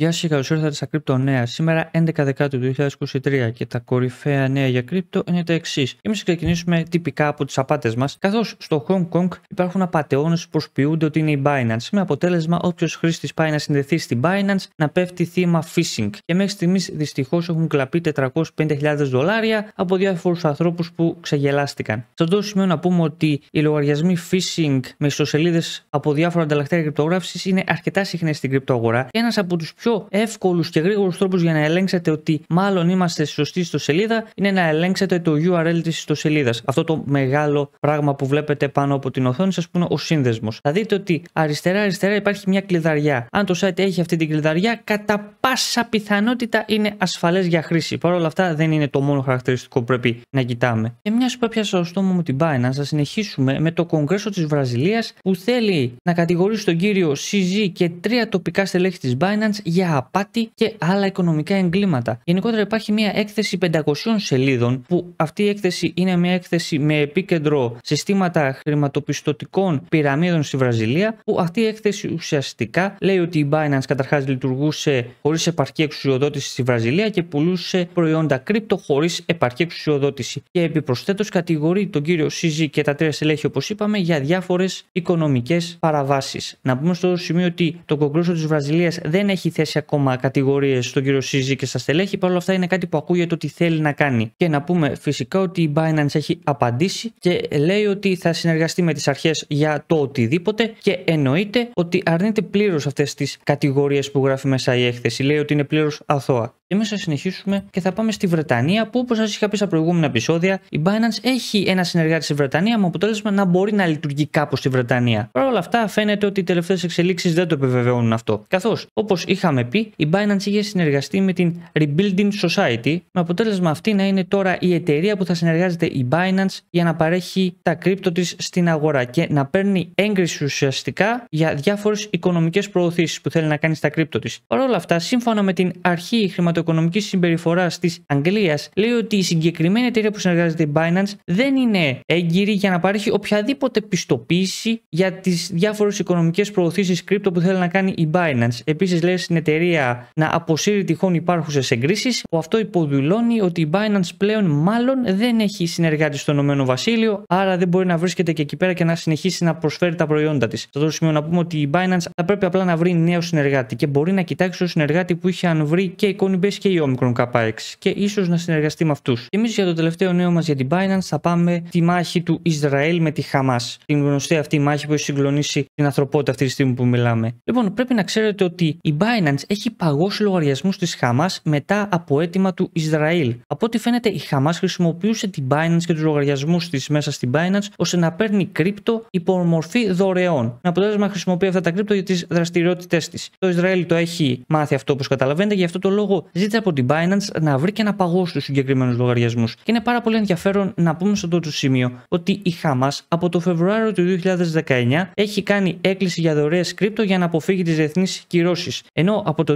Γεια σας και καλώς ήρθατε στα Crypto Νέα. Σήμερα 11 Δεκάτου 2023 και τα κορυφαία νέα για κρύπτο είναι τα εξής. Και εμείς ξεκινήσουμε τυπικά από τις απάτες μας καθώς στο Hong Kong υπάρχουν απαταιώνε που προσποιούνται ότι είναι η Binance, με αποτέλεσμα όποιος χρήστης πάει να συνδεθεί στην Binance να πέφτει θύμα phishing. Και μέχρι στιγμής δυστυχώς έχουν κλαπεί 450.000 δολάρια από διάφορους ανθρώπους που ξεγελάστηκαν. Σε αυτό το σημείο να πούμε ότι οι λογαριασμοί phishing με ιστοσελίδες από διάφορα ανταλλακτήρια κρυπτογράφηση είναι αρκετά συχνές στην κρυπτοαγορά και ένας από τους πιο πιο εύκολους και γρήγορους τρόπους για να ελέγξετε ότι μάλλον είμαστε στη σωστή ιστοσελίδα είναι να ελέγξετε το URL της ιστοσελίδας. Αυτό το μεγάλο πράγμα που βλέπετε πάνω από την οθόνη σας που είναι ο σύνδεσμος. Θα δείτε ότι αριστερά-αριστερά υπάρχει μια κλειδαριά. Αν το site έχει αυτή την κλειδαριά, κατά πάσα πιθανότητα είναι ασφαλές για χρήση. Παρ' όλα αυτά δεν είναι το μόνο χαρακτηριστικό που πρέπει να κοιτάμε. Και μιας που έπιασα στο στόμα μου την Binance. Θα συνεχίσουμε με το Κογκρέσο της Βραζιλίας που θέλει να κατηγορήσει τον κύριο CZ και τρία τοπικά στελέχη της Binance για απάτη και άλλα οικονομικά εγκλήματα. Γενικότερα υπάρχει μια έκθεση 500 σελίδων που αυτή η έκθεση είναι μια έκθεση με επίκεντρο συστήματα χρηματοπιστωτικών πυραμίδων στη Βραζιλία που αυτή η έκθεση ουσιαστικά λέει ότι η Binance καταρχάς λειτουργούσε χωρίς επαρκή εξουσιοδότηση στη Βραζιλία και πουλούσε προϊόντα κρύπτο χωρίς επαρκή εξουσιοδότηση και επιπροσθέτως κατηγορεί τον κύριο Σίζη και τα τρία στελέχη όπως είπαμε για διάφορες οικονομικές παραβάσεις. Να πούμε στο σημείο ότι το Κογκρέσο της Βραζιλίας δεν έχει θέση θέσει ακόμα κατηγορίες στον κύριο Σίζη και στα στελέχη. Παρ' όλα αυτά είναι κάτι που ακούγεται ότι θέλει να κάνει. Και να πούμε φυσικά ότι η Binance έχει απαντήσει και λέει ότι θα συνεργαστεί με τις αρχές για το οτιδήποτε και εννοείται ότι αρνείται πλήρως αυτές τις κατηγορίες που γράφει μέσα η έκθεση. Λέει ότι είναι πλήρως αθώα. Και εμείς θα συνεχίσουμε και θα πάμε στη Βρετανία που, όπως σας είχα πει στα προηγούμενα επεισόδια, η Binance έχει ένα συνεργάτη στη Βρετανία με αποτέλεσμα να μπορεί να λειτουργεί κάπως στη Βρετανία. Παρ' όλα αυτά, φαίνεται ότι οι τελευταίες εξελίξεις δεν το επιβεβαιώνουν αυτό. Καθώς, όπως είχαμε πει, η Binance είχε συνεργαστεί με την Rebuilding Society, με αποτέλεσμα αυτή να είναι τώρα η εταιρεία που θα συνεργάζεται η Binance για να παρέχει τα κρύπτο της στην αγορά και να παίρνει έγκριση ουσιαστικά για διάφορες οικονομικές προωθήσεις που θέλει να κάνει στα κρύπτο της. Παρ' όλα αυτά, σύμφωνα με την αρχή χρηματοδότηση χρηματοοικονομική συμπεριφορά της Αγγλίας λέει ότι η συγκεκριμένη εταιρεία που συνεργάζεται η Binance δεν είναι έγκυρη για να παρέχει οποιαδήποτε πιστοποίηση για τις διάφορες οικονομικές προωθήσεις κρύπτο που θέλει να κάνει η Binance. Επίσης, λέει στην εταιρεία να αποσύρει τυχόν υπάρχουσες εγκρίσεις, που αυτό υποδηλώνει ότι η Binance πλέον μάλλον δεν έχει συνεργάτη στο Ηνωμένο Βασίλειο, άρα δεν μπορεί να βρίσκεται και εκεί πέρα και να συνεχίσει να προσφέρει τα προϊόντα της. Σε αυτό σημείο να πούμε ότι η Binance θα πρέπει απλά να βρει νέο συνεργάτη και μπορεί να κοιτάξει ο συνεργάτη που είχε αν βρει και η και η Omicron K6 και ίσως να συνεργαστεί με αυτούς. Και εμείς για το τελευταίο νέο μας για την Binance θα πάμε τη μάχη του Ισραήλ με τη Χαμάς. Την γνωστή αυτή μάχη που έχει συγκλονίσει την ανθρωπότητα αυτή τη στιγμή που μιλάμε. Λοιπόν, πρέπει να ξέρετε ότι η Binance έχει παγώσει λογαριασμούς της Χαμάς μετά από αίτημα του Ισραήλ. Από ό,τι φαίνεται, η Χαμάς χρησιμοποιούσε την Binance και τους λογαριασμούς της μέσα στην Binance ώστε να παίρνει κρύπτο υπό μορφή δωρεών. Με αποτέλεσμα χρησιμοποιεί αυτά τα κρύπτο για τις δραστηριότητές της. Το Ισραήλ το έχει μάθει αυτό όπως καταλαβαίνετε, γι' αυτό το λόγο ζήτησε από την Binance να βρει και να παγώσει του συγκεκριμένους λογαριασμούς. Και είναι πάρα πολύ ενδιαφέρον να πούμε στο τότο σημείο ότι η Hamas από το Φεβρουάριο του 2019 έχει κάνει έκκληση για δωρεές κρύπτο για να αποφύγει τις διεθνείς κυρώσεις. Ενώ από το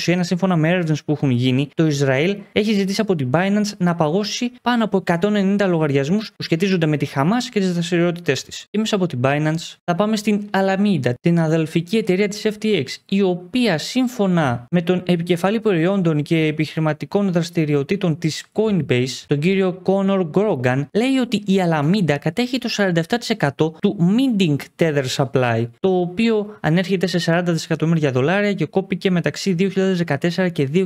2021, σύμφωνα με έρευνες που έχουν γίνει, το Ισραήλ έχει ζητήσει από την Binance να παγώσει πάνω από 190 λογαριασμούς που σχετίζονται με τη Hamas και τις δραστηριότητές της. Εμείς από την Binance θα πάμε στην Alameda, την αδελφική εταιρεία της FTX, η οποία σύμφωνα με τον επικεφαλή προϊόντων και επιχειρηματικών δραστηριοτήτων της Coinbase, τον κύριο Κόνορ Grogan, λέει ότι η Alameda κατέχει το 47% του Minting Tether Supply, το οποίο ανέρχεται σε 40 δισεκατομμύρια δολάρια και κόπηκε μεταξύ 2014 και 2021,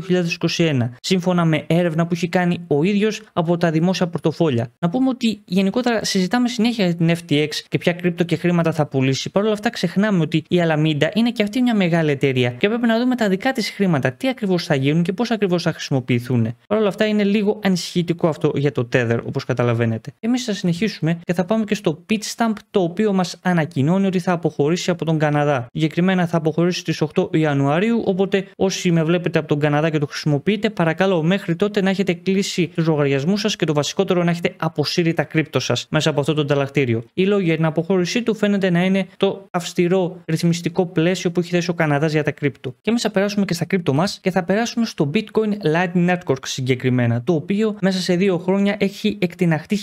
σύμφωνα με έρευνα που έχει κάνει ο ίδιος από τα δημόσια πορτοφόλια. Να πούμε ότι γενικότερα συζητάμε συνέχεια την FTX και ποια κρύπτο και χρήματα θα πουλήσει. Παρ' αυτά, ξεχνάμε ότι η Alameda είναι και αυτή μια μεγάλη εταιρεία και πρέπει να δούμε τα δικά της χρήματα, τι ακριβώς θα γίνουν και πώς ακριβώς θα χρησιμοποιηθούν. Παρ' όλα αυτά είναι λίγο ανησυχητικό αυτό για το Tether, όπως καταλαβαίνετε. Εμείς θα συνεχίσουμε και θα πάμε και στο Pitch Stamp, το οποίο μας ανακοινώνει ότι θα αποχωρήσει από τον Καναδά. Συγκεκριμένα θα αποχωρήσει στις 8 Ιανουαρίου, οπότε όσοι με βλέπετε από τον Καναδά και το χρησιμοποιείτε, παρακαλώ μέχρι τότε να έχετε κλείσει τους λογαριασμούς σας και το βασικότερο να έχετε αποσύρει τα κρύπτο σας μέσα από αυτό το ανταλλακτήριο. Η λόγια για την αποχώρησή του φαίνεται να είναι το αυστηρό ρυθμιστικό πλαίσιο που έχει θέσει ο Καναδάς για τα κρύπτο. Και εμείς θα περάσουμε και στα κρύπτο μας και θα περάσουμε στο Bitcoin Lightning Network συγκεκριμένα, το οποίο μέσα σε δύο χρόνια έχει εκτιναχτεί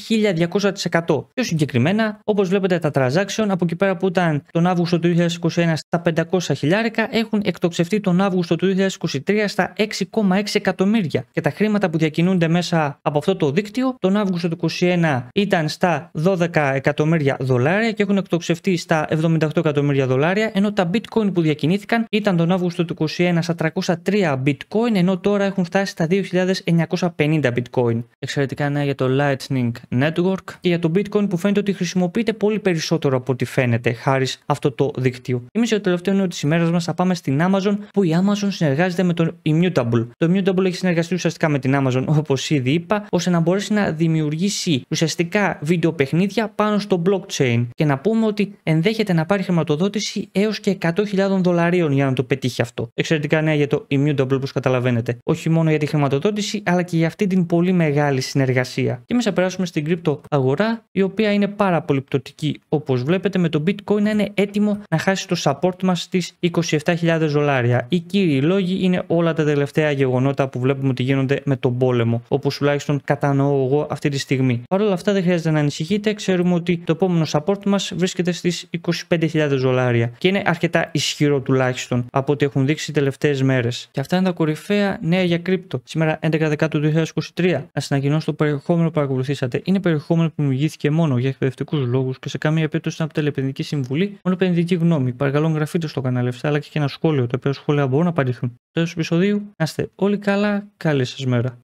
1200%. Πιο συγκεκριμένα, όπως βλέπετε τα transaction από εκεί πέρα που ήταν τον Αύγουστο του 2021 στα 500 χιλιάρικα έχουν εκτοξευτεί τον Αύγουστο του 2023 στα 6,6 εκατομμύρια και τα χρήματα που διακινούνται μέσα από αυτό το δίκτυο τον Αύγουστο του 2021 ήταν στα 12 εκατομμύρια δολάρια και έχουν εκτοξευτεί στα 78 εκατομμύρια δολάρια ενώ τα bitcoin που διακινήθηκαν ήταν τον Αύγουστο του 2021 στα 303 bitcoin ενώ τώρα έχουν φτάσει στα 2.950 bitcoin. Εξαιρετικά νέα για το Lightning Network και για το bitcoin που φαίνεται ότι χρησιμοποιείται πολύ περισσότερο από ό,τι φαίνεται χάρη σε αυτό το δίκτυο. Εμείς για το τελευταίο νέο της ημέρας μας θα πάμε στην Amazon που η Amazon συνεργάζεται με τον Immutable. Το Immutable έχει συνεργαστεί ουσιαστικά με την Amazon όπως ήδη είπα, ώστε να μπορέσει να δημιουργήσει ουσιαστικά βίντεο παιχνίδια πάνω στο blockchain. Και να πούμε ότι ενδέχεται να πάρει χρηματοδότηση έως και 100.000 δολαρίων για να το πετύχει αυτό. Εξαιρετικά νέα για το Immutable όπως καταλαβαίνετε φαίνεται. Όχι μόνο για τη χρηματοδότηση, αλλά και για αυτή την πολύ μεγάλη συνεργασία. Και μέσα περάσουμε στην κρυπτο αγορά, η οποία είναι πάρα πολύ πτωτική όπως βλέπετε, με το bitcoin να είναι έτοιμο να χάσει το support μας στις 27.000 δολάρια. Οι κύριοι λόγοι είναι όλα τα τελευταία γεγονότα που βλέπουμε ότι γίνονται με τον πόλεμο, όπως τουλάχιστον κατανοώ εγώ αυτή τη στιγμή. Παρ' όλα αυτά δεν χρειάζεται να ανησυχείτε, ξέρουμε ότι το επόμενο support μας βρίσκεται στις 25.000 δολάρια και είναι αρκετά ισχυρό τουλάχιστον από ό,τι έχουν δείξει οι τελευταίες μέρες. Και αυτά είναι τα κορυφαία νέα, νέα για κρύπτο. Σήμερα 11 Δεκάτου 2023. Να συναγγελώσω το περιεχόμενο που παρακολουθήσατε. Είναι περιεχόμενο που δημιουργήθηκε μόνο για εκπαιδευτικούς λόγους και σε καμία περίπτωση από τελεπενδυτική συμβουλή, μόνο επενδυτική γνώμη. Παρακαλώ, γραφείτε στο κανάλι αυτά, αλλά και, ένα σχόλιο, τα οποίο σχόλια μπορούν να απαντηθούν. Στο τέλος του επεισοδίου, να είστε όλοι καλά. Καλή σας μέρα.